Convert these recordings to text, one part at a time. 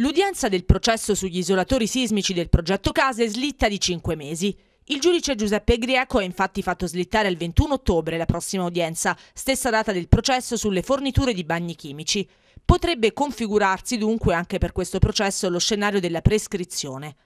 L'udienza del processo sugli isolatori sismici del progetto Case slitta di 5 mesi. Il giudice Giuseppe Grieco ha infatti fatto slittare al 21 ottobre la prossima udienza, stessa data del processo sulle forniture di bagni chimici. Potrebbe configurarsi dunque anche per questo processo lo scenario della prescrizione.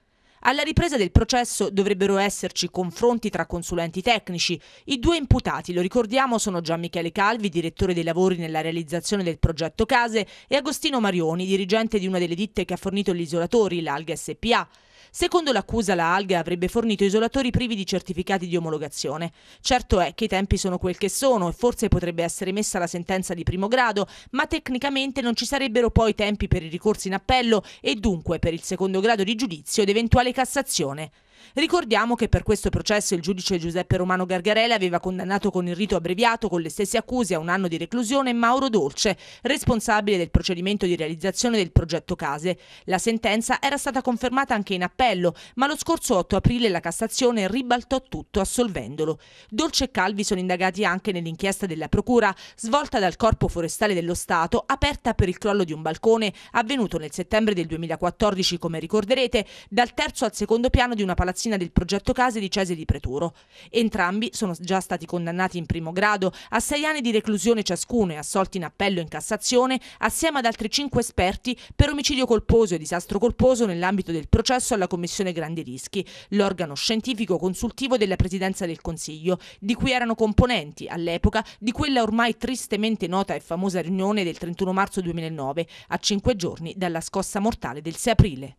Alla ripresa del processo dovrebbero esserci confronti tra consulenti tecnici. I due imputati, lo ricordiamo, sono Gian Michele Calvi, direttore dei lavori nella realizzazione del progetto Case, e Agostino Marioni, dirigente di una delle ditte che ha fornito gli isolatori, l'Alga SPA. Secondo l'accusa la Alga avrebbe fornito isolatori privi di certificati di omologazione. Certo è che i tempi sono quel che sono e forse potrebbe essere messa la sentenza di primo grado, ma tecnicamente non ci sarebbero poi tempi per i ricorsi in appello e dunque per il secondo grado di giudizio ed eventuale Cassazione. Ricordiamo che per questo processo il giudice Giuseppe Romano Gargarella aveva condannato con il rito abbreviato con le stesse accuse a un anno di reclusione Mauro Dolce, responsabile del procedimento di realizzazione del progetto Case. La sentenza era stata confermata anche in appello, ma lo scorso 8 aprile la Cassazione ribaltò tutto assolvendolo. Dolce e Calvi sono indagati anche nell'inchiesta della Procura svolta dal Corpo Forestale dello Stato, aperta per il crollo di un balcone avvenuto nel settembre del 2014, come ricorderete, dal terzo al secondo piano di una palazzina del progetto case di Cese di Preturo. Entrambi sono già stati condannati in primo grado a sei anni di reclusione ciascuno e assolti in appello in Cassazione assieme ad altri cinque esperti per omicidio colposo e disastro colposo nell'ambito del processo alla Commissione Grandi Rischi, l'organo scientifico consultivo della Presidenza del Consiglio, di cui erano componenti all'epoca di quella ormai tristemente nota e famosa riunione del 31 marzo 2009, a cinque giorni dalla scossa mortale del 6 aprile.